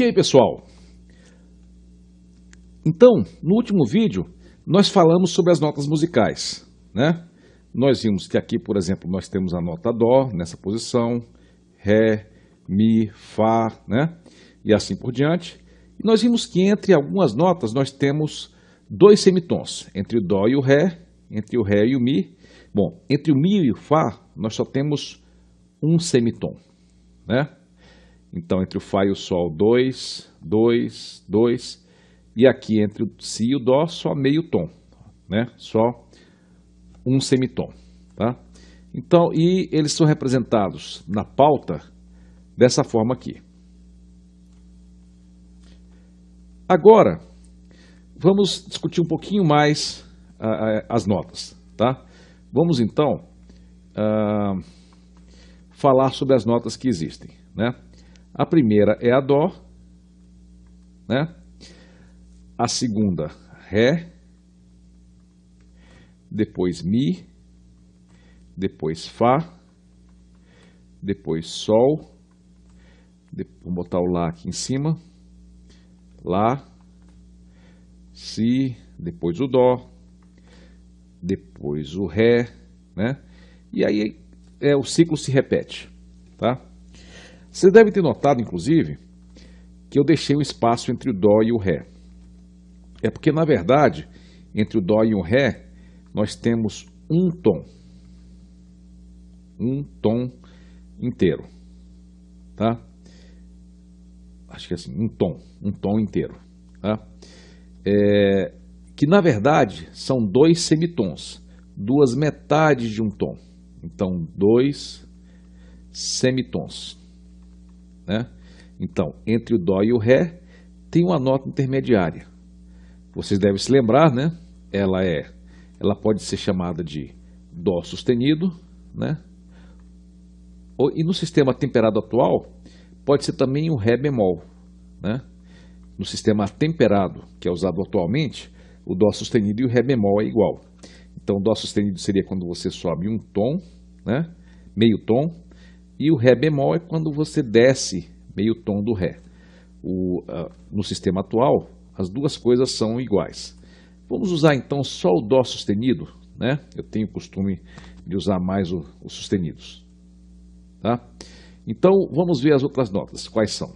Ok, pessoal? Então, no último vídeo, nós falamos sobre as notas musicais, né? Nós vimos que aqui, por exemplo, nós temos a nota Dó nessa posição, Ré, Mi, Fá, né? E assim por diante. E nós vimos que entre algumas notas nós temos dois semitons, entre o Dó e o Ré, entre o Ré e o Mi. Bom, entre o Mi e o Fá, nós só temos um semitom, né? Então, entre o Fá e o Sol, 2, 2, 2. E aqui entre o Si e o Dó, só meio tom, né? Só um semitom, tá? Então, e eles são representados na pauta dessa forma aqui. Agora, vamos discutir um pouquinho mais ah, ah, as notas, tá? Vamos então ah, falar sobre as notas que existem, né? A primeira é a Dó, né? A segunda, Ré, depois Mi, depois Fá, depois Sol, vou botar o Lá aqui em cima, Lá, Si, depois o Dó, depois o Ré, né? E aí é, o ciclo se repete, tá? Você deve ter notado, inclusive, que eu deixei um espaço entre o dó e o ré. É porque, na verdade, entre o dó e o ré, nós temos um tom. Um tom inteiro. Tá? Acho que é assim, um tom. Um tom inteiro. Tá? É, que, na verdade, são dois semitons. Duas metades de um tom. Então, dois semitons. Né? Então, entre o dó e o ré tem uma nota intermediária. Vocês devem se lembrar, né? Ela é, ela pode ser chamada de dó sustenido, né? E no sistema temperado atual pode ser também o ré bemol, né? No sistema temperado que é usado atualmente, o dó sustenido e o ré bemol é igual. Então, dó sustenido seria quando você sobe um tom, né? Meio tom e o Ré bemol é quando você desce meio tom do Ré. O, uh, no sistema atual, as duas coisas são iguais. Vamos usar então só o Dó sustenido, né? Eu tenho o costume de usar mais os sustenidos. Tá? Então, vamos ver as outras notas, quais são.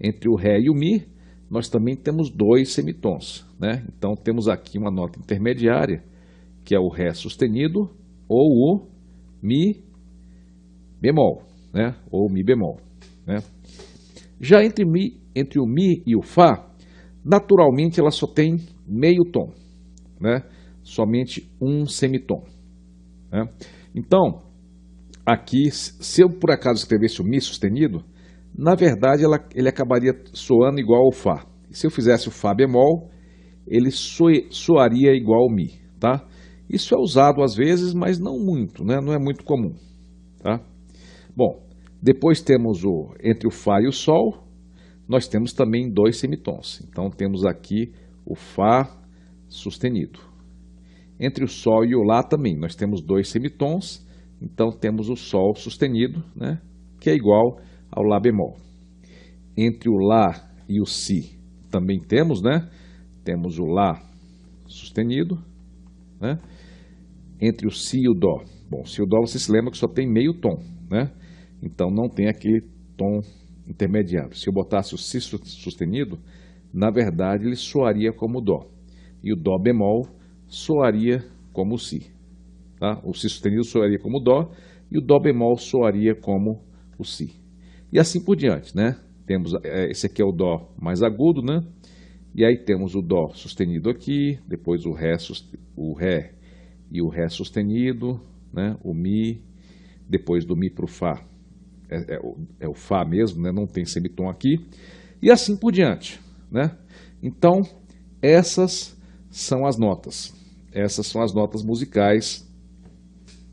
Entre o Ré e o Mi, nós também temos dois semitons. Né? Então, temos aqui uma nota intermediária, que é o Ré sustenido ou o Mi bemol né? ou Mi bemol. Né? Já entre, mi, entre o Mi e o Fá, naturalmente ela só tem meio tom, né? somente um semitom. Né? Então, aqui, se eu por acaso escrevesse o Mi sustenido, na verdade ela, ele acabaria soando igual ao Fá. Se eu fizesse o Fá bemol, ele soe, soaria igual ao Mi. Tá? Isso é usado às vezes, mas não muito, né? não é muito comum. Tá? Bom, depois temos o entre o Fá e o Sol, nós temos também dois semitons. Então temos aqui o Fá sustenido. Entre o Sol e o Lá também nós temos dois semitons, então temos o Sol sustenido, né, que é igual ao Lá bemol. Entre o Lá e o Si também temos, né? Temos o Lá sustenido, né? Entre o Si e o Dó. Bom, se o Dó você se lembra que só tem meio tom, né? Então não tem aquele tom intermediário. Se eu botasse o si sustenido, na verdade ele soaria como dó. E o dó bemol soaria como si. Tá? O si sustenido soaria como dó e o dó bemol soaria como o si. E assim por diante, né? Temos é, esse aqui é o dó mais agudo, né? E aí temos o dó sustenido aqui, depois o ré, o ré e o ré sustenido, né? O mi, depois do mi para o fá é, é, é o Fá mesmo, né? não tem semitom aqui, e assim por diante. Né? Então, essas são as notas. Essas são as notas musicais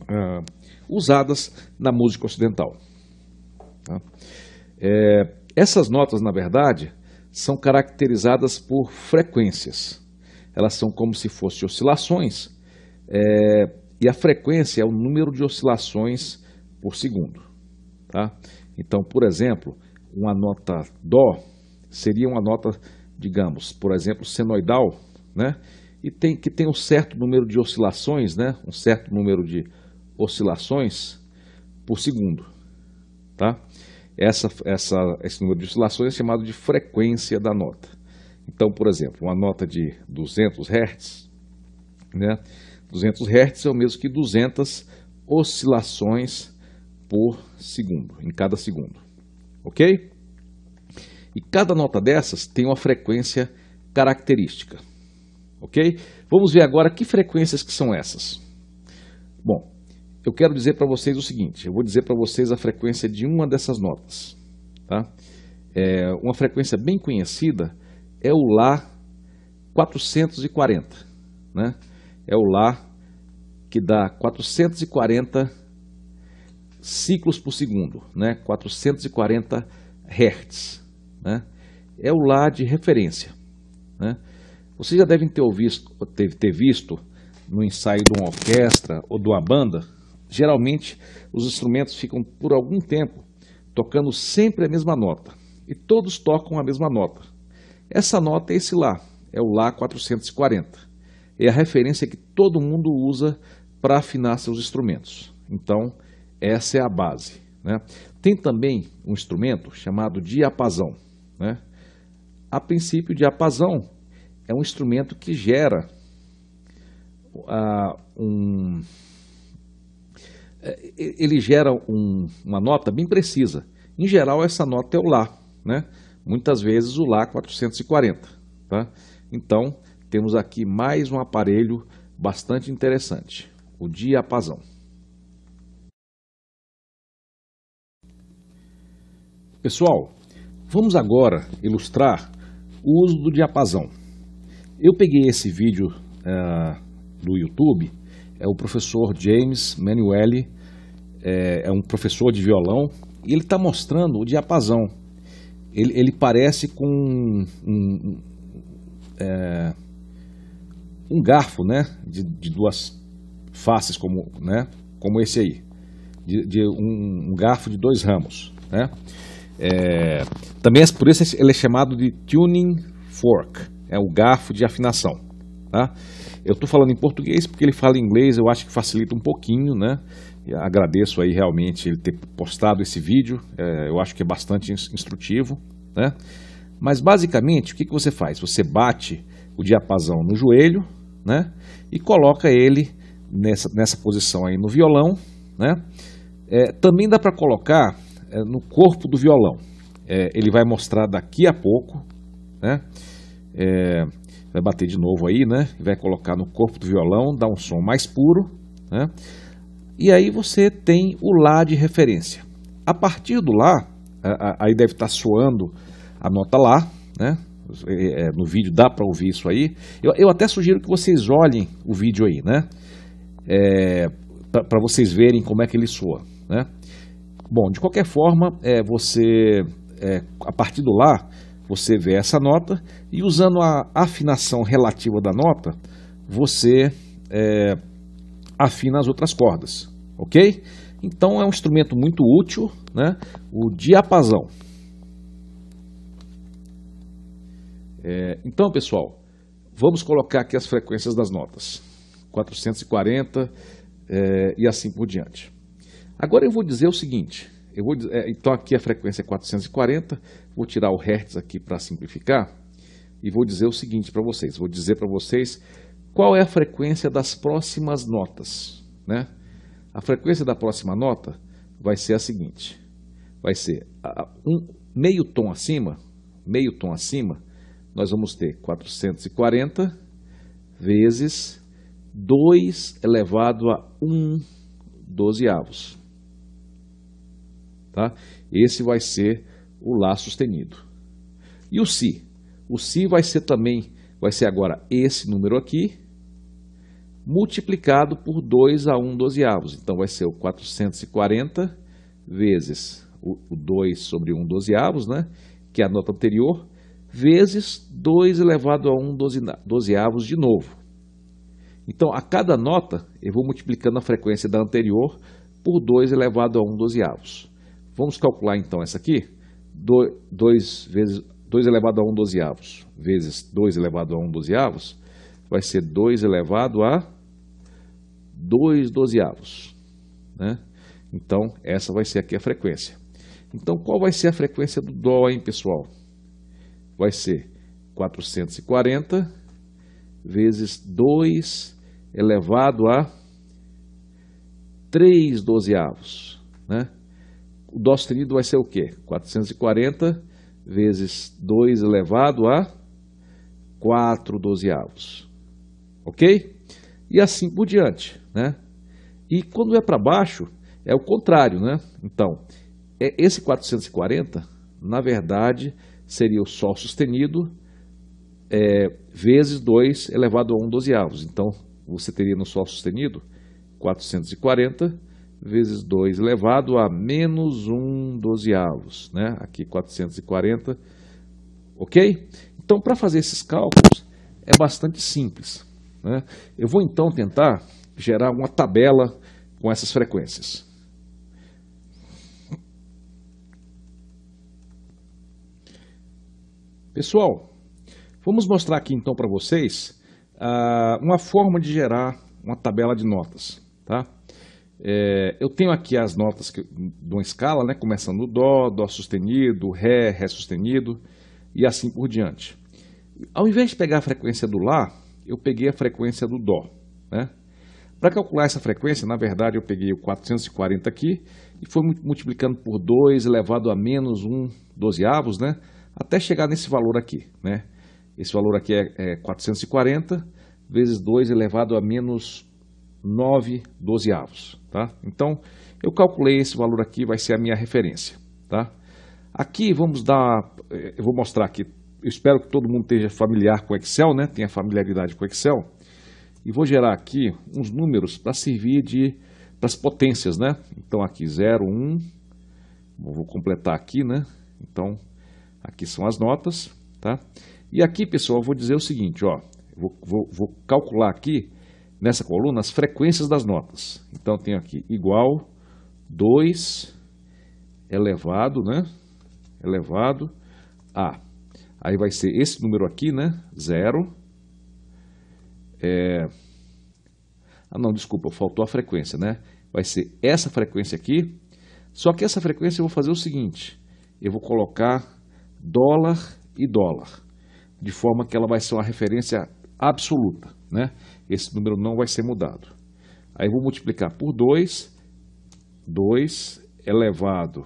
ah, usadas na música ocidental. Tá? É, essas notas, na verdade, são caracterizadas por frequências. Elas são como se fossem oscilações, é, e a frequência é o número de oscilações por segundo. Tá? Então, por exemplo, uma nota Dó seria uma nota, digamos, por exemplo, senoidal, né? e tem, que tem um certo número de oscilações, né? um certo número de oscilações por segundo. Tá? Essa, essa, esse número de oscilações é chamado de frequência da nota. Então, por exemplo, uma nota de 200 Hz, né? 200 Hz é o mesmo que 200 oscilações por segundo, em cada segundo. Ok? E cada nota dessas tem uma frequência característica. Ok? Vamos ver agora que frequências que são essas. Bom, eu quero dizer para vocês o seguinte: eu vou dizer para vocês a frequência de uma dessas notas. Tá? É, uma frequência bem conhecida é o Lá 440. Né? É o Lá que dá 440 ciclos por segundo, né? 440 Hz. Né? É o lá de referência. Né? Vocês já devem ter, ouvido, ter, ter visto no ensaio de uma orquestra ou de uma banda, geralmente os instrumentos ficam por algum tempo tocando sempre a mesma nota. E todos tocam a mesma nota. Essa nota é esse Lá, é o Lá 440. É a referência que todo mundo usa para afinar seus instrumentos. Então, essa é a base. Né? Tem também um instrumento chamado diapasão. Né? A princípio, diapasão é um instrumento que gera uh, um. É, ele gera um, uma nota bem precisa. Em geral, essa nota é o Lá, né? muitas vezes o Lá 440. Tá? Então, temos aqui mais um aparelho bastante interessante, o diapasão. Pessoal, vamos agora ilustrar o uso do diapasão. Eu peguei esse vídeo uh, eh, do YouTube, é o professor James Manuelli, é, eh, é um professor de violão, e ele está mostrando o diapasão. Ele, ele parece com um, um, é, um garfo, né, de, de, duas faces, como, né, como esse aí, de, de um, um garfo de dois ramos, né. É, também é por isso ele é chamado de tuning fork, é o garfo de afinação. Tá? Eu estou falando em português porque ele fala inglês, eu acho que facilita um pouquinho, né? agradeço aí realmente ele ter postado esse vídeo, é, eu acho que é bastante instrutivo, né? Mas basicamente o que, que você faz? Você bate o diapasão no joelho, né? E coloca ele nessa, nessa posição aí no violão, né? É, também dá para colocar é, no corpo do violão. É, ele vai mostrar daqui a pouco, né? É, vai bater de novo aí, né? Vai colocar no corpo do violão, dá um som mais puro, né? E aí você tem o Lá de referência. A partir do Lá, aí deve estar tá soando a nota Lá, né? É, é, no vídeo dá para ouvir isso aí. Eu, eu, até sugiro que vocês olhem o vídeo aí, né? É, para vocês verem como é que ele soa, né? Bom, de qualquer forma, é, você, é, a partir do lá, você vê essa nota e usando a afinação relativa da nota, você é, afina as outras cordas, ok? Então é um instrumento muito útil, né? O diapasão. É, então, pessoal, vamos colocar aqui as frequências das notas. 440 é, e assim por diante. Agora eu vou dizer o seguinte, eu vou, é, então aqui a frequência é 440, vou tirar o Hertz aqui para simplificar e vou dizer o seguinte para vocês, vou dizer para vocês qual é a frequência das próximas notas, né? A frequência da próxima nota vai ser a seguinte, vai ser um meio tom acima, meio tom acima, nós vamos ter 440 vezes 2 elevado a 1 dozeavos. Tá? Esse vai ser o Lá sustenido. E o Si? O Si vai ser também, vai ser agora esse número aqui, multiplicado por 2 a 1 dozeavos. Então, vai ser o 440 vezes o, 2 sobre 1 dozeavos, né? que é a nota anterior, vezes 2 elevado a 1 dozeavos de novo. Então, a cada nota, eu vou multiplicando a frequência da anterior por 2 elevado a 1 dozeavos. Vamos calcular então essa aqui, 2 vezes 2 elevado a 1 dozeavos, vezes 2 elevado a 1 dozeavos, vai ser 2 elevado a 2 dozeavos. Né? Então, essa vai ser aqui a frequência. Então, qual vai ser a frequência do Dó, hein, pessoal? Vai ser 440 vezes 2 elevado a 3 dozeavos, né? o dó sustenido vai ser o quê? 440 vezes 2 elevado a 4 dozeavos. Ok? E assim por diante, né? E quando é para baixo, é o contrário, né? Então, é esse 440, na verdade, seria o Sol sustenido é, vezes 2 elevado a 1 dozeavos. Então, você teria no Sol sustenido 440 vezes 2, elevado a menos 1 dozeavos, né? aqui 440, ok? Então, para fazer esses cálculos, é bastante simples. Né? Eu vou então tentar gerar uma tabela com essas frequências. Pessoal, vamos mostrar aqui então para vocês uh, uma forma de gerar uma tabela de notas. Tá? É, eu tenho aqui as notas que, de uma escala, né, começando no Dó, Dó sustenido, Ré, Ré sustenido e assim por diante. Ao invés de pegar a frequência do Lá, eu peguei a frequência do Dó. Né? Para calcular essa frequência, na verdade, eu peguei o 440 aqui e fui multiplicando por 2 elevado a menos 1 dozeavos, né? até chegar nesse valor aqui. Né? Esse valor aqui é, é 440 vezes 2 elevado a menos 9 dozeavos. Tá? Então, eu calculei esse valor aqui, vai ser a minha referência. Tá? Aqui vamos dar, eh, eu vou mostrar aqui, eu espero que todo mundo esteja familiar com Excel, né? tenha familiaridade com Excel, e vou gerar aqui uns números para servir de, para as potências. Né? Então, aqui 0, 1, um, vou completar aqui, né? então, aqui são as notas. Tá? E aqui, pessoal, eu vou dizer o seguinte, ó, vou, vou, vou calcular aqui nessa coluna as frequências das notas. Então tenho aqui igual, 2 elevado, né? Elevado a. Aí vai ser esse número aqui, né? 0. É... Ah, não, desculpa, faltou a frequência, né? Vai ser essa frequência aqui. Só que essa frequência eu vou fazer o seguinte. Eu vou colocar dólar e dólar. De forma que ela vai ser uma referência absoluta, né? esse número não vai ser mudado. Aí vou multiplicar por 2, 2 elevado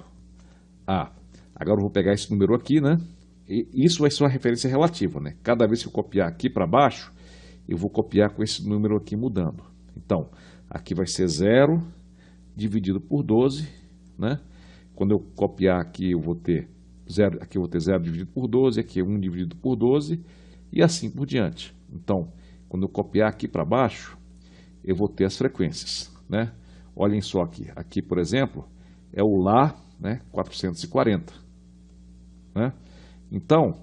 a. Agora eu vou pegar esse número aqui, né? E isso vai ser uma referência relativa, né? Cada vez que eu copiar aqui para baixo, eu vou copiar com esse número aqui mudando. Então, aqui vai ser 0 dividido por 12, né? Quando eu copiar aqui, eu vou ter 0, aqui eu vou ter 0 dividido por 12, aqui 1 é dividido por 12 e assim por diante. Então, quando eu copiar aqui para baixo, eu vou ter as frequências, né? Olhem só aqui. Aqui, por exemplo, é o Lá né, 440. Né? Então,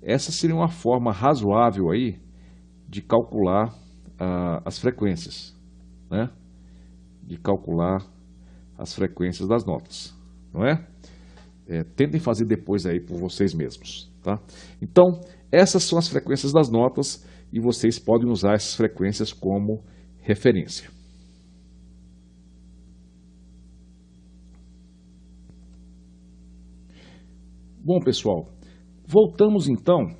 essa seria uma forma razoável aí de calcular ah, as frequências, né? De calcular as frequências das notas, não é? é? Tentem fazer depois aí por vocês mesmos, tá? Então, essas são as frequências das notas e vocês podem usar essas frequências como referência. Bom, pessoal, voltamos então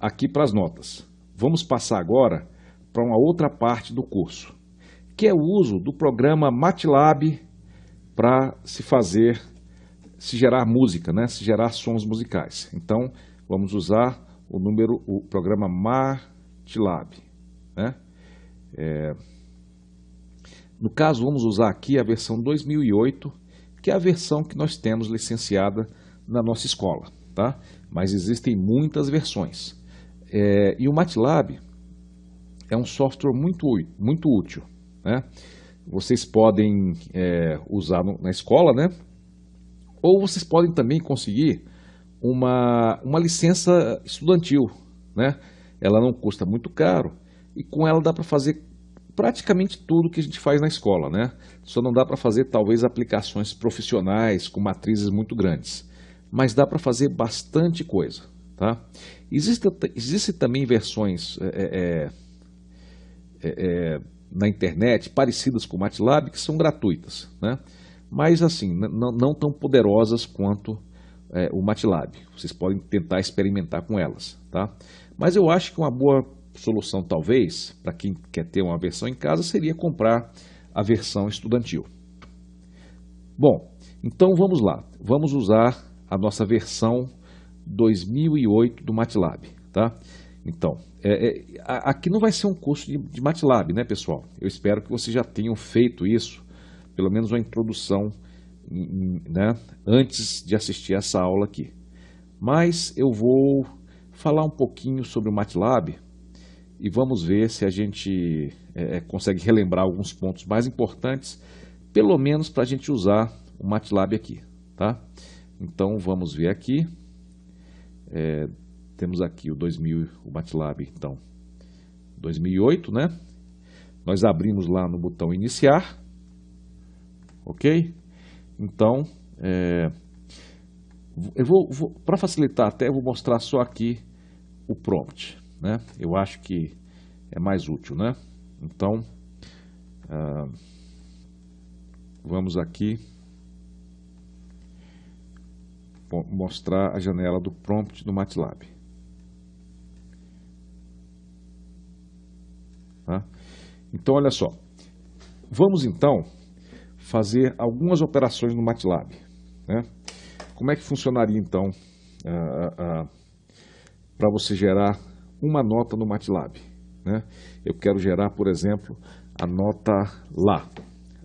aqui para as notas. Vamos passar agora para uma outra parte do curso, que é o uso do programa MATLAB para se fazer, se gerar música, né? se gerar sons musicais. Então, vamos usar o número, o programa MATLAB. Né? É... No caso, vamos usar aqui a versão 2008, que é a versão que nós temos licenciada na nossa escola. Tá? Mas existem muitas versões. É... E o MATLAB é um software muito, muito útil. Né? Vocês podem é, usar no, na escola, né? ou vocês podem também conseguir uma, uma licença estudantil, né? Ela não custa muito caro e com ela dá para fazer praticamente tudo que a gente faz na escola, né? Só não dá para fazer talvez aplicações profissionais com matrizes muito grandes, mas dá para fazer bastante coisa, tá? Existem existe também versões é é, é, é, é, na internet parecidas com o MATLAB que são gratuitas, né? Mas assim, não tão poderosas quanto é, o MATLAB. Vocês podem tentar experimentar com elas, tá? Mas eu acho que uma boa solução, talvez, para quem quer ter uma versão em casa, seria comprar a versão estudantil. Bom, então vamos lá. Vamos usar a nossa versão 2008 do MATLAB, tá? Então, é, é, aqui não vai ser um curso de, de MATLAB, né, pessoal? Eu espero que vocês já tenham feito isso, pelo menos uma introdução né, antes de assistir essa aula aqui. Mas eu vou falar um pouquinho sobre o MATLAB e vamos ver se a gente é, é consegue relembrar alguns pontos mais importantes, pelo menos para a gente usar o MATLAB aqui. Tá? Então vamos ver aqui. É, temos aqui o 2000, o MATLAB, então, 2008, né? Nós abrimos lá no botão iniciar, ok? Então, é, eu vou, vou para facilitar até, eu vou mostrar só aqui o prompt, né? Eu acho que é mais útil, né? Então, ah, vamos aqui mostrar a janela do prompt do MATLAB. Tá? Então, olha só. Vamos então fazer algumas operações no MATLAB. Né? Como é que funcionaria, então, para você gerar uma nota no MATLAB? Né? Eu quero gerar, por exemplo, a nota Lá.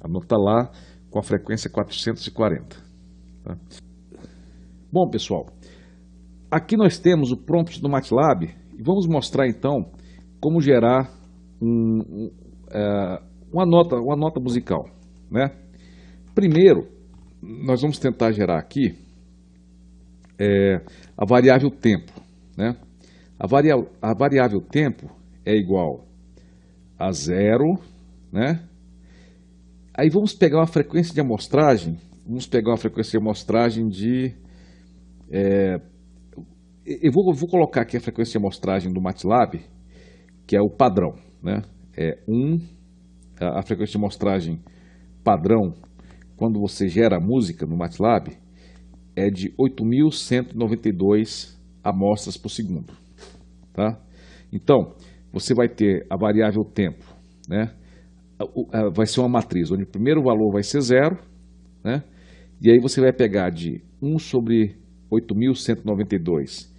A nota Lá com a frequência 440. Tá? Bom, pessoal, aqui nós temos o prompt do MATLAB e vamos mostrar, então, como gerar um, um, uh, uma, nota, uma nota musical, né? Primeiro, nós vamos tentar gerar aqui é, a variável tempo. Né? A, varia, a variável tempo é igual a zero, né? Aí vamos pegar uma frequência de amostragem, vamos pegar uma frequência de amostragem de... É, eu, vou, eu vou colocar aqui a frequência de amostragem do MATLAB, que é o padrão, né? É 1, um, a, a frequência de amostragem padrão quando você gera a música no MATLAB, é de 8.192 amostras por segundo. Tá? Então, você vai ter a variável tempo, né? vai ser uma matriz, onde o primeiro valor vai ser zero, né? e aí você vai pegar de 1 sobre 8.192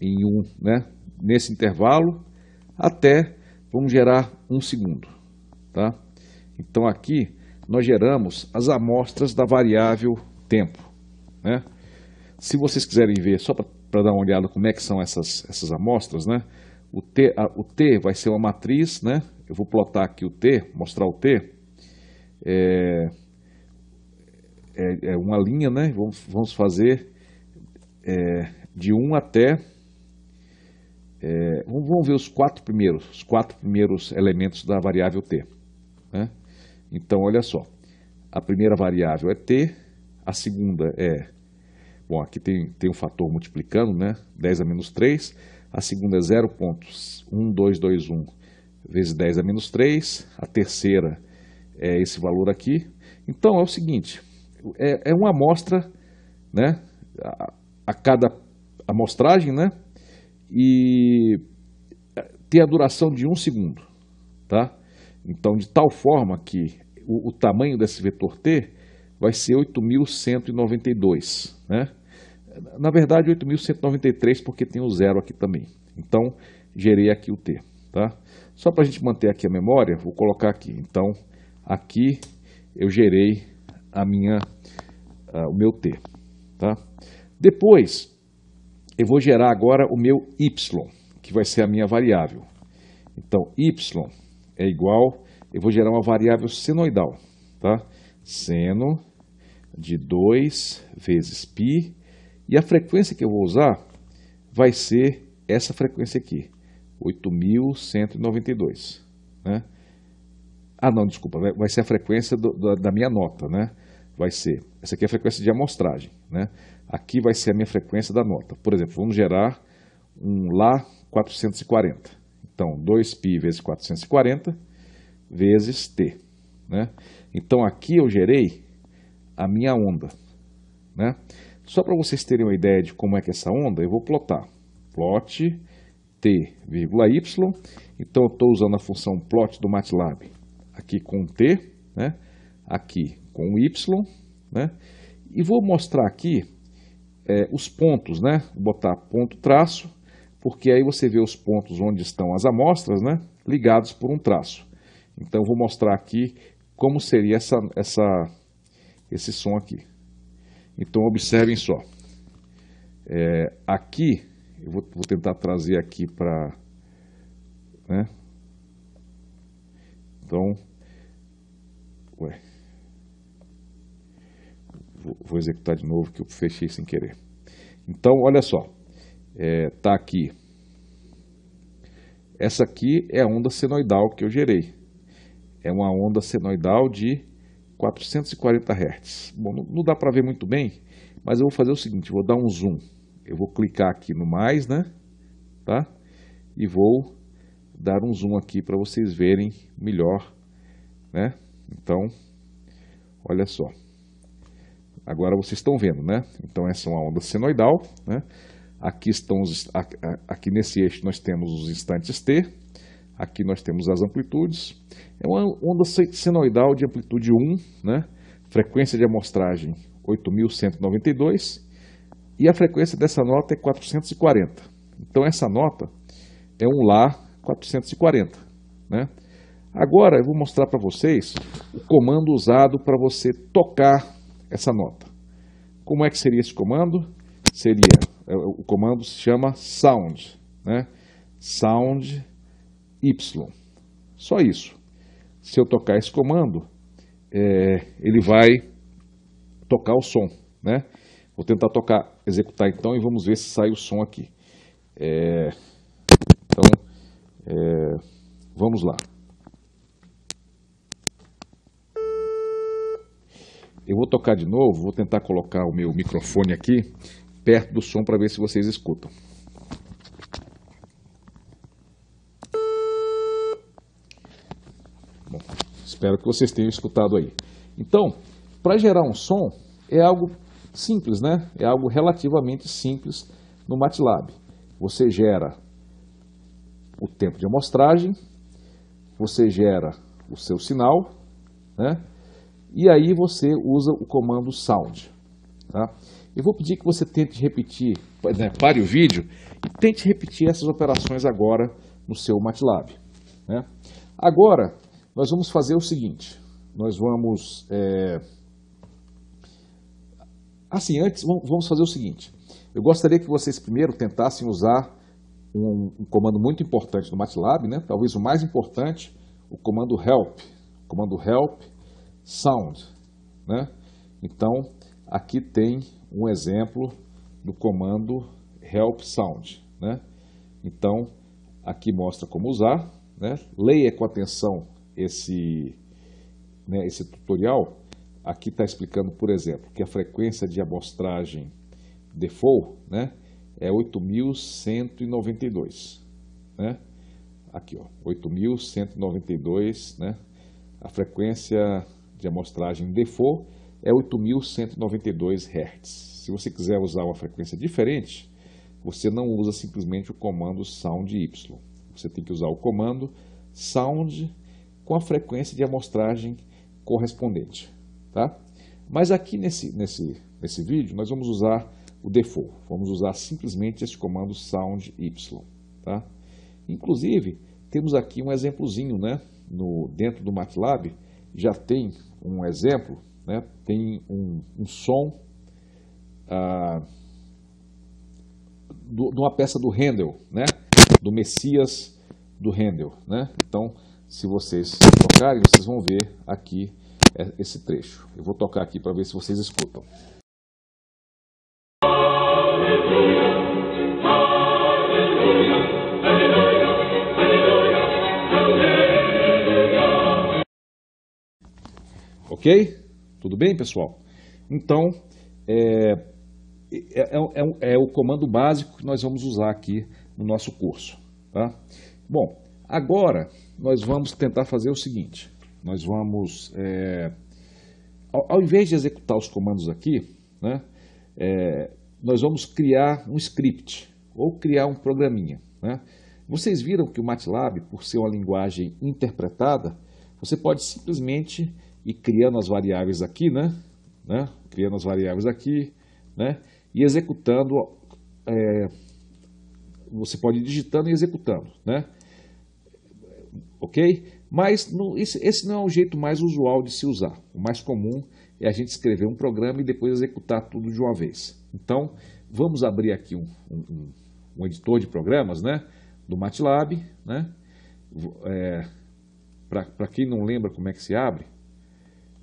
em um, né? nesse intervalo, até, vamos gerar um segundo. Tá? Então, aqui, nós geramos as amostras da variável tempo. Né? Se vocês quiserem ver, só para dar uma olhada como é que são essas, essas amostras, né? o, t, a, o T vai ser uma matriz, né? eu vou plotar aqui o T, mostrar o T, é, é, é uma linha, né? vamos, vamos fazer é, de 1 até... É, vamos ver os quatro primeiros, os quatro primeiros elementos da variável T. Então, olha só. A primeira variável é t, a segunda é... Bom, aqui tem, tem um fator multiplicando, né? 10 a menos 3. A segunda é 0.1221 vezes 10 a menos 3. A terceira é esse valor aqui. Então, é o seguinte. É, é uma amostra, né? A, a cada amostragem, né? E tem a duração de um segundo, tá? Então, de tal forma que o, o tamanho desse vetor T vai ser 8.192, né? Na verdade, 8.193, porque tem o zero aqui também. Então, gerei aqui o T, tá? Só para a gente manter aqui a memória, vou colocar aqui. Então, aqui eu gerei a minha, uh, o meu T, tá? Depois, eu vou gerar agora o meu Y, que vai ser a minha variável. Então, Y é igual eu vou gerar uma variável senoidal, tá? Seno de 2 vezes π, e a frequência que eu vou usar vai ser essa frequência aqui, 8.192, né? Ah, não, desculpa, vai ser a frequência do, da, da minha nota, né? Vai ser, essa aqui é a frequência de amostragem, né? Aqui vai ser a minha frequência da nota. Por exemplo, vamos gerar um Lá 440. Então, 2π vezes 440 vezes T. Né? Então aqui eu gerei a minha onda. Né? Só para vocês terem uma ideia de como é que é essa onda, eu vou plotar. Plot t, y. Então eu estou usando a função plot do MATLAB aqui com t, né? aqui com y. Né? E vou mostrar aqui é, os pontos, né? Vou botar ponto traço, porque aí você vê os pontos onde estão as amostras, né? ligados por um traço. Então eu vou mostrar aqui como seria essa, essa, esse som aqui. Então observem só. É, aqui, eu vou, vou, tentar trazer aqui para... Né? Então, ué, vou, vou, executar de novo que eu fechei sem querer. Então, olha só, é, tá aqui. Essa aqui é a onda senoidal que eu gerei é uma onda senoidal de 440 Hz. Bom, não, não dá para ver muito bem, mas eu vou fazer o seguinte, vou dar um zoom. Eu vou clicar aqui no mais, né? Tá? E vou dar um zoom aqui para vocês verem melhor, né? Então, olha só. Agora vocês estão vendo, né? Então essa é uma onda senoidal, né? Aqui estão os, aqui nesse eixo nós temos os instantes t, Aqui nós temos as amplitudes. É uma onda senoidal de amplitude 1, né? frequência de amostragem 8192 e a frequência dessa nota é 440. Então essa nota é um Lá 440. Né? Agora eu vou mostrar para vocês o comando usado para você tocar essa nota. Como é que seria esse comando? Seria, é, o comando se chama sound, né? Sound Y. Só isso. Se eu tocar esse comando, é, ele vai tocar o som, né? Vou tentar tocar, executar então e vamos ver se sai o som aqui. É, então, é, vamos lá. Eu vou tocar de novo, vou tentar colocar o meu microfone aqui perto do som para ver se vocês escutam. Espero que vocês tenham escutado aí. Então, para gerar um som é algo simples, né? É algo relativamente simples no MATLAB. Você gera o tempo de amostragem, você gera o seu sinal, né? E aí você usa o comando sound, tá? Eu vou pedir que você tente repetir, né, pare o vídeo e tente repetir essas operações agora no seu MATLAB, né? Agora, nós vamos fazer o seguinte, nós vamos... É... Assim, antes, vamos fazer o seguinte. Eu gostaria que vocês primeiro tentassem usar um, um comando muito importante do MATLAB, né? talvez o mais importante, o comando help, comando help sound. Né? Então, aqui tem um exemplo do comando help sound. Né? Então, aqui mostra como usar. Né? Leia com atenção esse, né, esse tutorial, aqui está explicando, por exemplo, que a frequência de amostragem default né, é 8.192. Né? Aqui, 8.192, né? a frequência de amostragem default é 8.192 Hz. Se você quiser usar uma frequência diferente, você não usa simplesmente o comando sound y. Você tem que usar o comando sound com a frequência de amostragem correspondente. Tá? Mas aqui nesse, nesse, nesse vídeo nós vamos usar o default, vamos usar simplesmente este comando sound y. Tá? Inclusive, temos aqui um exemplozinho né? no, dentro do MATLAB, já tem um exemplo, né? tem um, um som ah, do, de uma peça do Handel, né? do Messias do Handel. Né? Então, se vocês tocarem, vocês vão ver aqui esse trecho. Eu vou tocar aqui para ver se vocês escutam. Ok? Tudo bem, pessoal? Então, é, é, é, é, o comando básico que nós vamos usar aqui no nosso curso. Tá? Bom, Agora, nós vamos tentar fazer o seguinte: nós vamos, é, ao, ao, invés de executar os comandos aqui, né, é, nós vamos criar um script ou criar um programinha. Né? Vocês viram que o MATLAB, por ser uma linguagem interpretada, você pode simplesmente ir criando as variáveis aqui, né? né? criando as variáveis aqui, né? e executando, é, você pode ir digitando e executando. Né? ok? Mas esse, esse não é o jeito mais usual de se usar. O mais comum é a gente escrever um programa e depois executar tudo de uma vez. Então, vamos abrir aqui um, um, um editor de programas né, do MATLAB. Né? É, Para quem não lembra como é que se abre,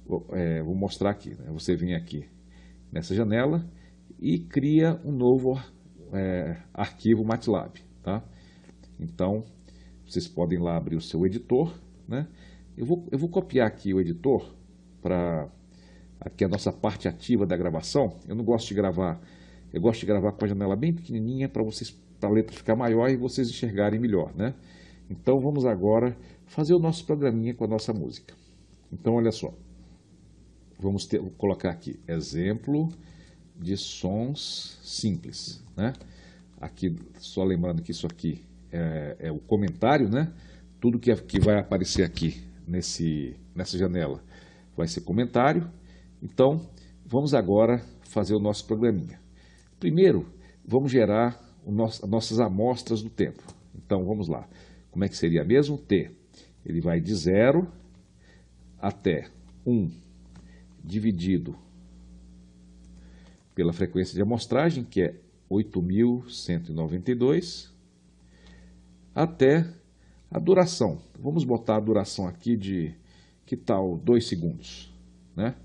vou, é, vou mostrar aqui. Né? Você vem aqui nessa janela e cria um novo é, arquivo MATLAB. Tá? Então, vocês podem lá abrir o seu editor. Né? Eu, vou, eu vou copiar aqui o editor para aqui a nossa parte ativa da gravação. Eu não gosto de gravar, eu gosto de gravar com a janela bem pequenininha para vocês para a letra ficar maior e vocês enxergarem melhor, né? Então vamos agora fazer o nosso programinha com a nossa música. Então olha só, vamos ter, vou colocar aqui exemplo de sons simples, né? Aqui só lembrando que isso aqui é, é o comentário, né? Tudo que, é, que vai aparecer aqui nesse, nessa janela vai ser comentário. Então, vamos agora fazer o nosso programinha. Primeiro, vamos gerar nosso, as nossas amostras do tempo. Então, vamos lá. Como é que seria mesmo? T. Ele vai de 0 até 1 um, dividido pela frequência de amostragem, que é 8.192, até a duração. Vamos botar a duração aqui de, que tal, 2 segundos, né?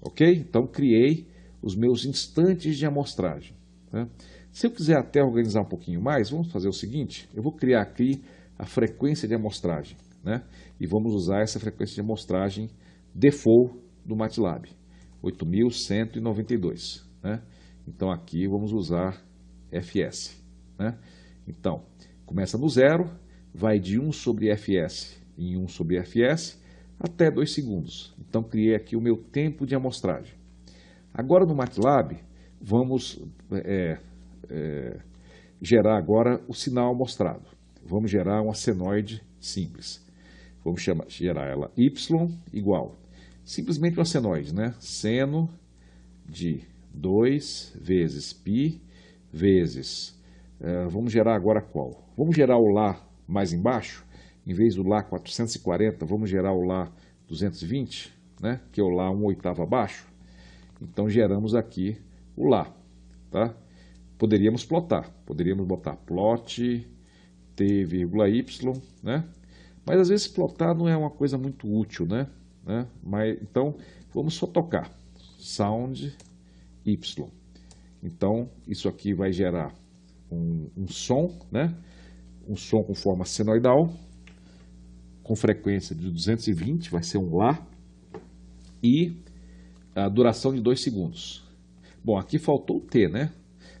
Ok? Então, criei os meus instantes de amostragem. Né? Se eu quiser até organizar um pouquinho mais, vamos fazer o seguinte, eu vou criar aqui a frequência de amostragem, né? E vamos usar essa frequência de amostragem default do MATLAB, 8192, né? Então, aqui vamos usar FS, né? Então, Começa no zero, vai de 1 sobre Fs em 1 sobre Fs até 2 segundos. Então, criei aqui o meu tempo de amostragem. Agora, no MATLAB, vamos é, é, gerar agora o sinal amostrado. Vamos gerar uma senoide simples. Vamos chamar, gerar ela y igual. Simplesmente uma senoide, né? Seno de 2 vezes π vezes é, vamos gerar agora qual? Vamos gerar o Lá mais embaixo? Em vez do Lá 440, vamos gerar o Lá 220, né? que é o Lá 1 oitavo abaixo. Então, geramos aqui o Lá. Tá? Poderíamos plotar. Poderíamos botar plot t,y, né? Mas, às vezes, plotar não é uma coisa muito útil, né? né? Mas, então, vamos só tocar. Sound y. Então, isso aqui vai gerar um, um som, né? um som com forma senoidal, com frequência de 220, vai ser um Lá, e a duração de 2 segundos. Bom, aqui faltou o T, né?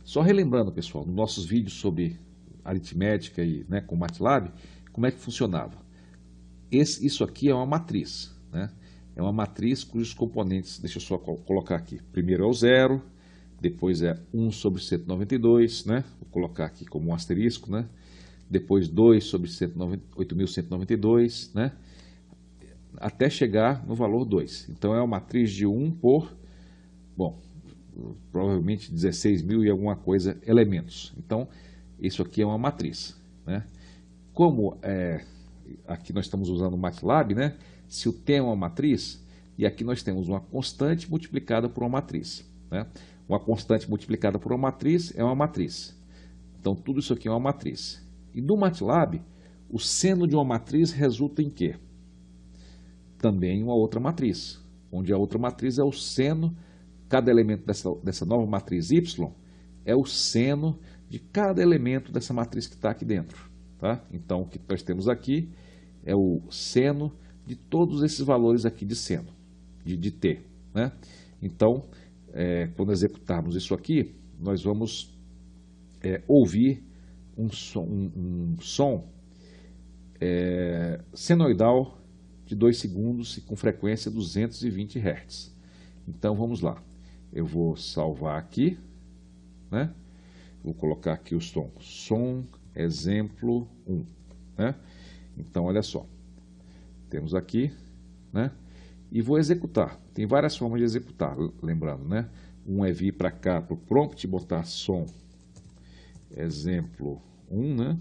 Só relembrando, pessoal, nos nossos vídeos sobre aritmética e né, com MATLAB, como é que funcionava. Esse, isso aqui é uma matriz, né? É uma matriz cujos componentes, deixa eu só colocar aqui, primeiro é o zero, depois é 1 sobre 192, né? Vou colocar aqui como um asterisco, né? Depois 2 sobre 8.192, né? Até chegar no valor 2. Então é uma matriz de 1 por, bom, provavelmente 16 mil e alguma coisa elementos. Então isso aqui é uma matriz, né? Como é, aqui nós estamos usando o MATLAB, né? Se o T é uma matriz, e aqui nós temos uma constante multiplicada por uma matriz, né? Uma constante multiplicada por uma matriz é uma matriz. Então, tudo isso aqui é uma matriz. E do MATLAB, o seno de uma matriz resulta em quê? Também uma outra matriz, onde a outra matriz é o seno, cada elemento dessa, dessa nova matriz Y é o seno de cada elemento dessa matriz que está aqui dentro. Tá? Então, o que nós temos aqui é o seno de todos esses valores aqui de seno, de, de T. Né? Então, é, quando executarmos isso aqui, nós vamos é, ouvir um som, um, um som é, senoidal de 2 segundos e com frequência 220 Hz. Então vamos lá. Eu vou salvar aqui, né? Vou colocar aqui o som. Som exemplo 1, né? Então olha só. Temos aqui, né? e vou executar. Tem várias formas de executar, lembrando, né? Um é vir para cá para o prompt, botar som, exemplo 1, né?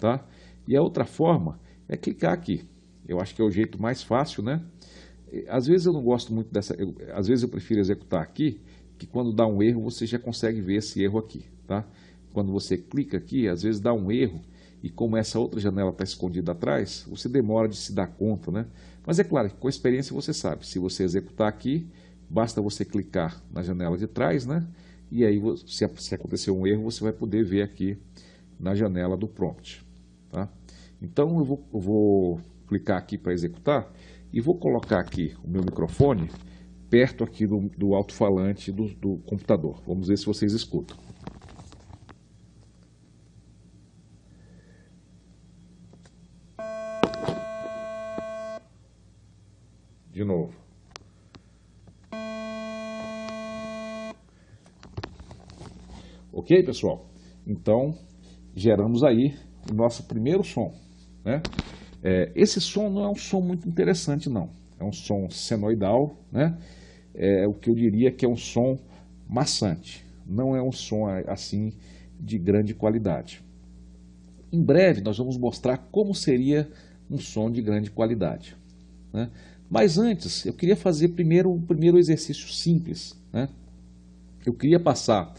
Tá? E a outra forma é clicar aqui. Eu acho que é o jeito mais fácil, né? Às vezes eu não gosto muito dessa... Eu, às vezes eu prefiro executar aqui, que quando dá um erro você já consegue ver esse erro aqui, tá? Quando você clica aqui, às vezes dá um erro e como essa outra janela está escondida atrás, você demora de se dar conta, né? Mas é claro que com a experiência você sabe, se você executar aqui, basta você clicar na janela de trás, né? E aí, se, se acontecer um erro, você vai poder ver aqui na janela do prompt, tá? Então, eu vou, eu vou clicar aqui para executar e vou colocar aqui o meu microfone perto aqui do, do alto-falante do, do computador. Vamos ver se vocês escutam. Ok, pessoal? Então, geramos aí o nosso primeiro som. Né? É, esse som não é um som muito interessante, não. É um som senoidal, né? É o que eu diria que é um som maçante. Não é um som é, assim de grande qualidade. Em breve nós vamos mostrar como seria um som de grande qualidade. Né? Mas antes, eu queria fazer primeiro um primeiro exercício simples. Né? Eu queria passar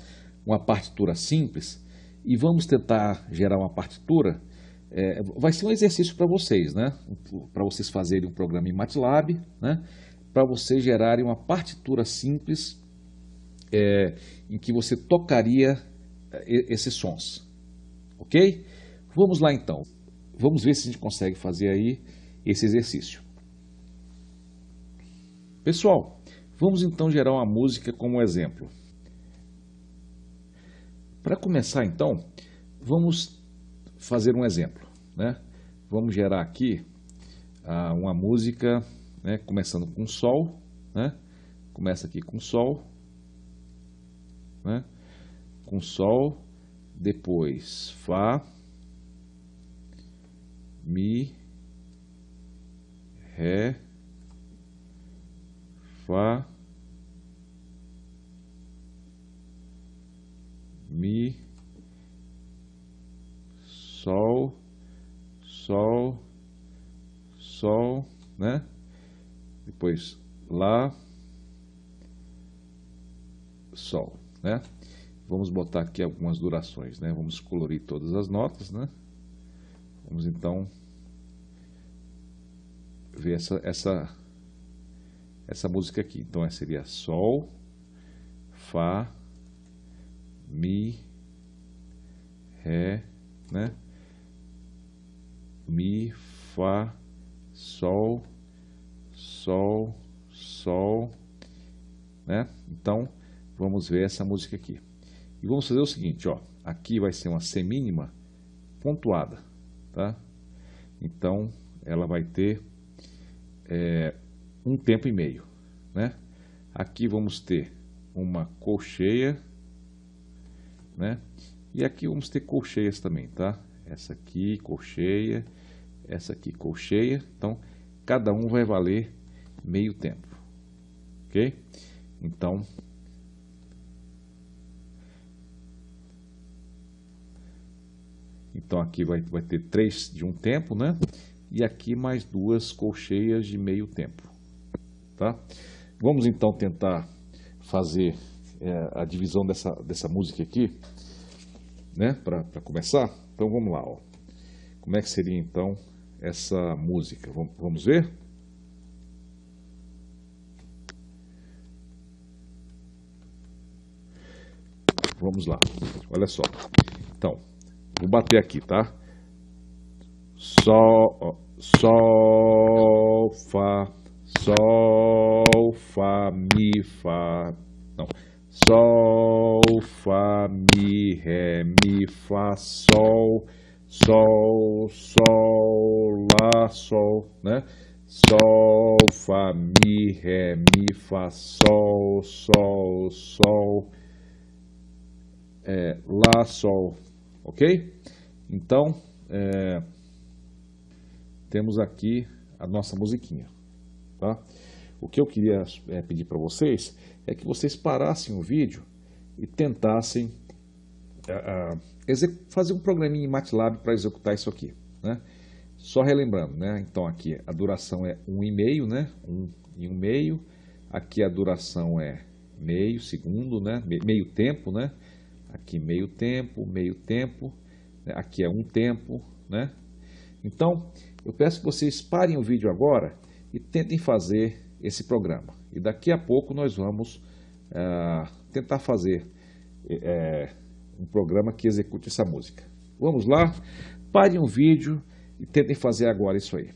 uma partitura simples e vamos tentar gerar uma partitura. É, vai ser um exercício para vocês, né? Para vocês fazerem um programa em MATLAB, né? Para vocês gerarem uma partitura simples é, em que você tocaria é, esses sons, ok? Vamos lá então. Vamos ver se a gente consegue fazer aí esse exercício. Pessoal, vamos então gerar uma música como exemplo. Para começar, então, vamos fazer um exemplo. Né? Vamos gerar aqui ah, uma música né, começando com Sol. Né? Começa aqui com Sol. Né? Com Sol. Depois Fá. Mi. Ré. Fá. Mi, Sol, Sol, Sol, né? Depois Lá, Sol, né? Vamos botar aqui algumas durações, né? Vamos colorir todas as notas, né? Vamos então ver essa, essa, essa música aqui. Então, essa seria Sol, Fá, Mi, Ré, né? Mi, Fá, Sol, Sol, Sol, né? Então, vamos ver essa música aqui. E vamos fazer o seguinte, ó. Aqui vai ser uma semínima pontuada, tá? Então, ela vai ter é, um tempo e meio, né? Aqui vamos ter uma colcheia, né? E aqui vamos ter colcheias também, tá? Essa aqui, colcheia, essa aqui, colcheia. Então, cada um vai valer meio tempo, ok? Então, então aqui vai, vai ter três de um tempo, né? E aqui mais duas colcheias de meio tempo, tá? Vamos então tentar fazer é, a divisão dessa, dessa música aqui, né? Para começar. Então vamos lá, ó. Como é que seria então essa música? Vamos, vamos ver? Vamos lá. Olha só. Então, vou bater aqui, tá? Sol, ó, sol, fá, sol, fá, mi, fá. Não. Sol, Fá, Mi, Ré, Mi, Fá, Sol, Sol, Sol, Lá, Sol, né? Sol, Fá, Mi, Ré, Mi, Fá, Sol, Sol, Sol, é, Lá, Sol, ok? Então, é, temos aqui a nossa musiquinha, tá? O que eu queria é, pedir para vocês é que vocês parassem o vídeo e tentassem uh, fazer um programinha em MATLAB para executar isso aqui. Né? Só relembrando, né? então aqui a duração é 1,5, um né? um e 1,5, um meio. aqui a duração é meio segundo, né? Me meio tempo, né? aqui meio tempo, meio tempo, né? aqui é um tempo. Né? Então, eu peço que vocês parem o vídeo agora e tentem fazer esse programa. E daqui a pouco nós vamos eh, tentar fazer eh, eh, um programa que execute essa música. Vamos lá? Parem um vídeo e tentem fazer agora isso aí.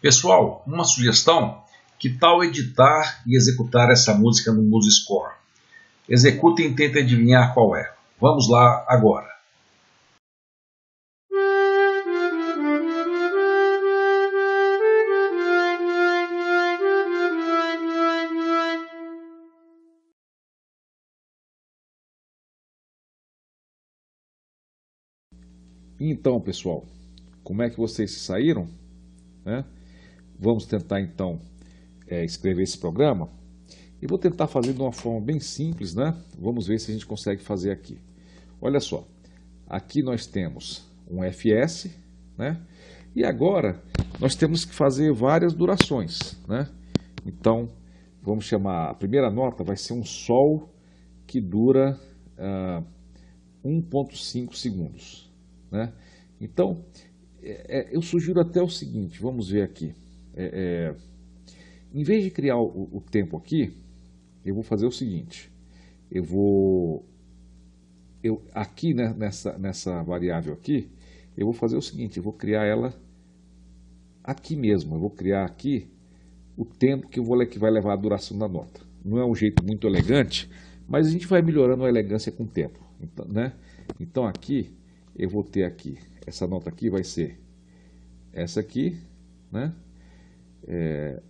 Pessoal, uma sugestão: que tal editar e executar essa música no MuseScore? Executem e tentem adivinhar qual é. Vamos lá agora. Então, pessoal, como é que vocês se saíram? Né? Vamos tentar, então, é, escrever esse programa. E vou tentar fazer de uma forma bem simples, né? Vamos ver se a gente consegue fazer aqui. Olha só, aqui nós temos um FS, né? E agora nós temos que fazer várias durações, né? Então, vamos chamar, a primeira nota vai ser um sol que dura 1.5 ah, segundos. Né? Então, é, é, eu sugiro até o seguinte, vamos ver aqui. É, é, em vez de criar o, o tempo aqui, eu vou fazer o seguinte. Eu vou... Eu, aqui, né, nessa, nessa variável aqui, eu vou fazer o seguinte, eu vou criar ela aqui mesmo. Eu vou criar aqui o tempo que, eu vou, que vai levar a duração da nota. Não é um jeito muito elegante, mas a gente vai melhorando a elegância com o tempo. Então, né? então aqui eu vou ter aqui, essa nota aqui vai ser essa aqui, né? É,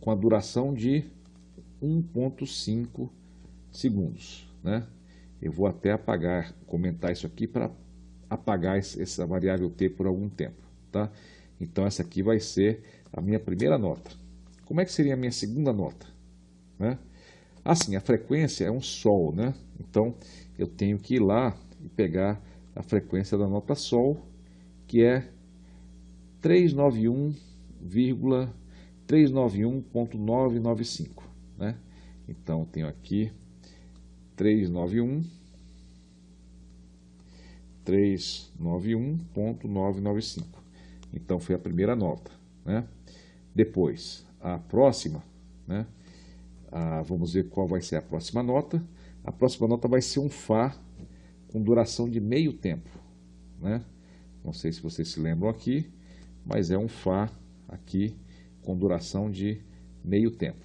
com a duração de 1.5 segundos, né? Eu vou até apagar, comentar isso aqui para apagar essa variável t por algum tempo, tá? Então essa aqui vai ser a minha primeira nota. Como é que seria a minha segunda nota, né? Assim, a frequência é um sol, né? Então eu tenho que ir lá e pegar a frequência da nota Sol, que é 391,391.995. né? Então, tenho aqui 391, 391.995. Então, foi a primeira nota. Né? Depois, a próxima, né? Ah, vamos ver qual vai ser a próxima nota. A próxima nota vai ser um Fá com duração de meio tempo. Né? Não sei se vocês se lembram aqui, mas é um Fá aqui com duração de meio tempo.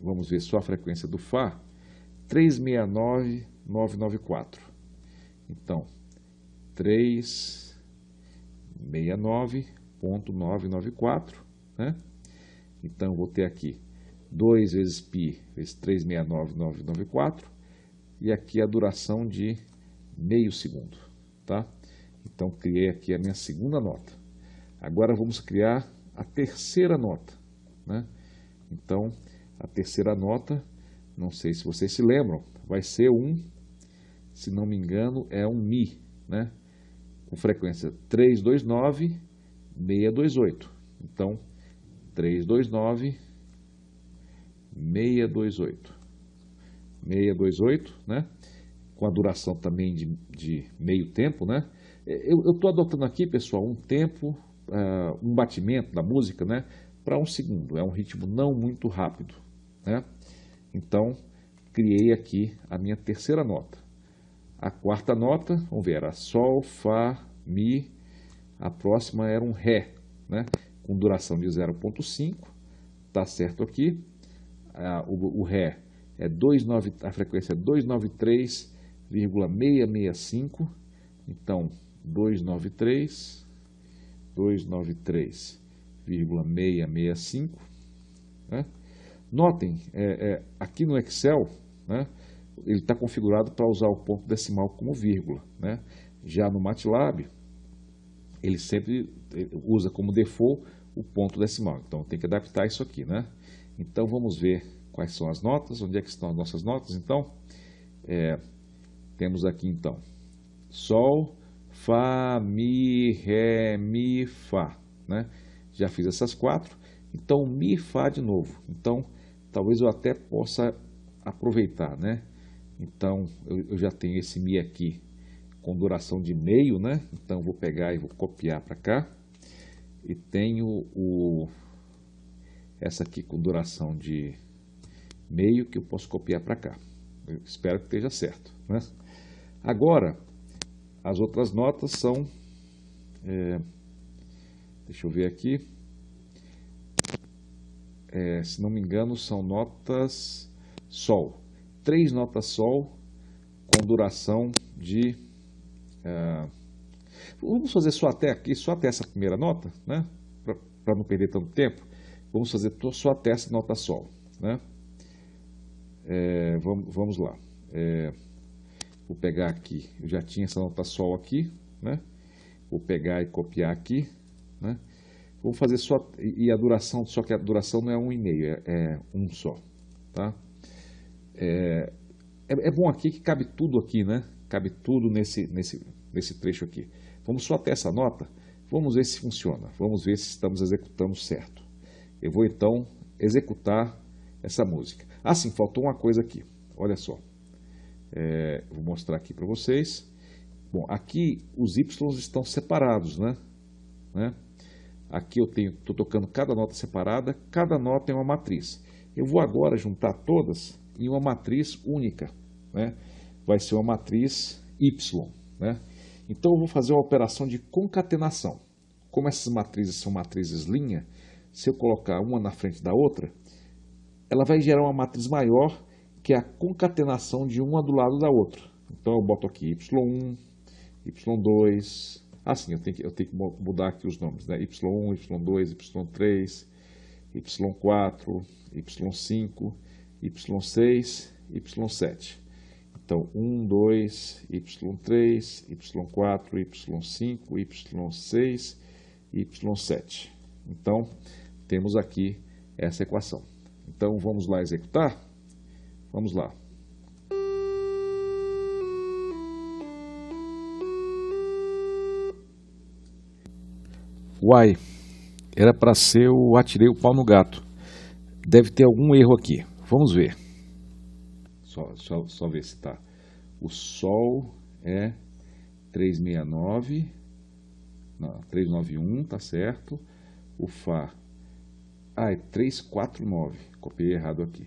Vamos ver só a frequência do Fá. 369994. Então, 369.994, né? Então, vou ter aqui 2 vezes π vezes 369.994 e aqui a duração de meio segundo, tá? Então criei aqui a minha segunda nota. Agora vamos criar a terceira nota, né? Então a terceira nota, não sei se vocês se lembram, vai ser um, se não me engano, é um mi, né? Com frequência 329 628. Então 329 628. 628, né? com a duração também de, de meio tempo, né? É, eu estou adotando aqui, pessoal, um tempo, uh, um batimento da música, né? Para um segundo. É um ritmo não muito rápido, né? Então, criei aqui a minha terceira nota. A quarta nota, vamos ver, era Sol, Fá, Mi. A próxima era um Ré, né? Com duração de 0,5. Tá certo aqui. Uh, o, o Ré é 2,9, a frequência é 293 0,665. Então, 293, 293,665. Né? Notem, é, é, aqui no Excel, né, ele está configurado para usar o ponto decimal como vírgula. Né? Já no MATLAB, ele sempre usa como default o ponto decimal. Então, tem que adaptar isso aqui. Né? Então, vamos ver quais são as notas, onde é que estão as nossas notas. Então, é, temos aqui então Sol, Fá, Mi, Ré, Mi, Fá. Né? Já fiz essas quatro. Então, Mi, Fá de novo. Então, talvez eu até possa aproveitar, né? Então, eu, eu já tenho esse Mi aqui com duração de meio, né? Então, vou pegar e vou copiar para cá. E tenho o essa aqui com duração de meio que eu posso copiar para cá. Eu espero que esteja certo, né? Agora, as outras notas são. É, deixa eu ver aqui. É, se não me engano, são notas Sol. Três notas Sol com duração de. Uh, vamos fazer só até aqui, só até essa primeira nota, né? Para não perder tanto tempo. Vamos fazer só até essa nota Sol, né? É, vamos, vamos lá. É, Vou pegar aqui, eu já tinha essa nota sol aqui, né? Vou pegar e copiar aqui, né? Vou fazer só, e a duração, só que a duração não é um e meio, é, é um só, tá? É, é, é, bom aqui que cabe tudo aqui, né? Cabe tudo nesse, nesse, nesse trecho aqui. Vamos só até essa nota, vamos ver se funciona, vamos ver se estamos executando certo. Eu vou então executar essa música. Ah, sim, faltou uma coisa aqui, olha só. É, vou mostrar aqui para vocês. Bom, aqui os Y estão separados, né? né? Aqui eu estou tocando cada nota separada, cada nota é uma matriz. Eu vou agora juntar todas em uma matriz única, né? Vai ser uma matriz Y, né? Então eu vou fazer uma operação de concatenação. Como essas matrizes são matrizes linha, se eu colocar uma na frente da outra, ela vai gerar uma matriz maior que é a concatenação de uma do lado da outra. Então eu boto aqui y1, y2, assim, eu tenho que, eu tenho que mudar aqui os nomes, né? y1, y2, y3, y4, y5, y6, y7. Então, 1, 2, y3, y4, y5, y6, y7. Então, temos aqui essa equação. Então, vamos lá executar? Vamos lá. Uai, era para ser o atirei o pau no gato. Deve ter algum erro aqui. Vamos ver. Só, só, só ver se tá. O sol é 369, não, 391, tá certo. O Fá, ah, é 349, copiei errado aqui.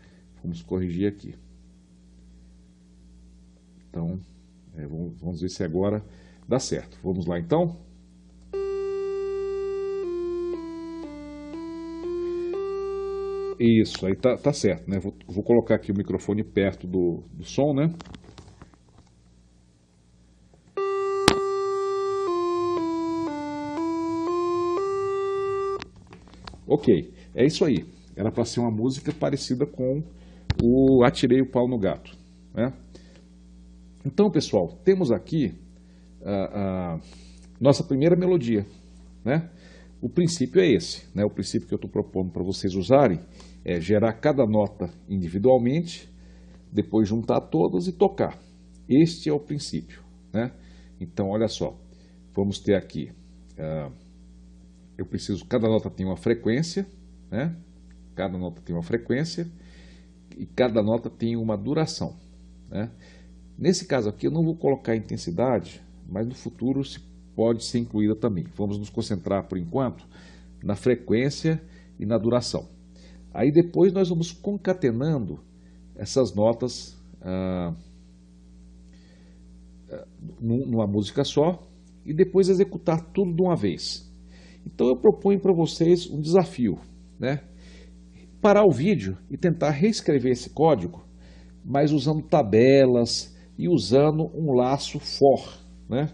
Vamos corrigir aqui. Então, é, vamos, vamos ver se agora dá certo. Vamos lá então. Isso, aí tá, tá certo, né? Vou, vou colocar aqui o microfone perto do, do som, né? Ok, é isso aí. Era para ser uma música parecida com o atirei o pau no gato. Né? Então, pessoal, temos aqui a, ah, a ah, nossa primeira melodia. Né? O princípio é esse. Né? O princípio que eu estou propondo para vocês usarem é gerar cada nota individualmente, depois juntar todas e tocar. Este é o princípio. Né? Então, olha só, vamos ter aqui, uh, eu preciso, cada nota tem uma frequência, né? cada nota tem uma frequência, e cada nota tem uma duração. Né? Nesse caso aqui eu não vou colocar intensidade, mas no futuro se pode ser incluída também. Vamos nos concentrar por enquanto na frequência e na duração. Aí depois nós vamos concatenando essas notas ah, ah numa música só e depois executar tudo de uma vez. Então eu proponho para vocês um desafio, né? parar o vídeo e tentar reescrever esse código, mas usando tabelas e usando um laço for. Né?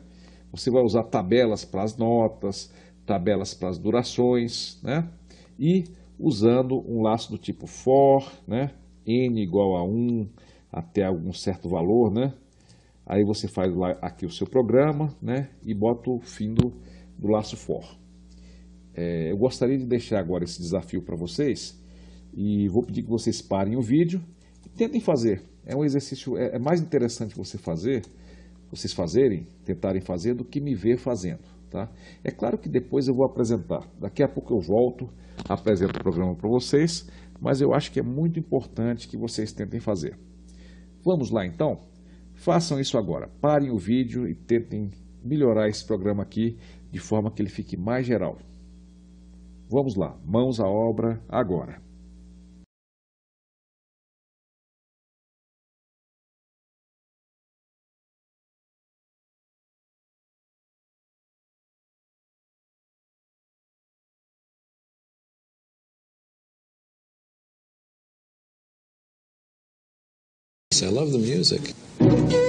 Você vai usar tabelas para as notas, tabelas para as durações, né? e usando um laço do tipo for, né? n igual a 1 até algum certo valor, né? Aí você faz lá, aqui o seu programa, né? E bota o fim do, do laço for. É, eu gostaria de deixar agora esse desafio para vocês e vou pedir que vocês parem o vídeo e tentem fazer. É um exercício, é, é mais interessante você fazer, vocês fazerem, tentarem fazer, do que me ver fazendo. Tá? É claro que depois eu vou apresentar. Daqui a pouco eu volto, apresento o programa para vocês, mas eu acho que é muito importante que vocês tentem fazer. Vamos lá então? Façam isso agora. Parem o vídeo e tentem melhorar esse programa aqui de forma que ele fique mais geral. Vamos lá, mãos à obra agora. I love the music.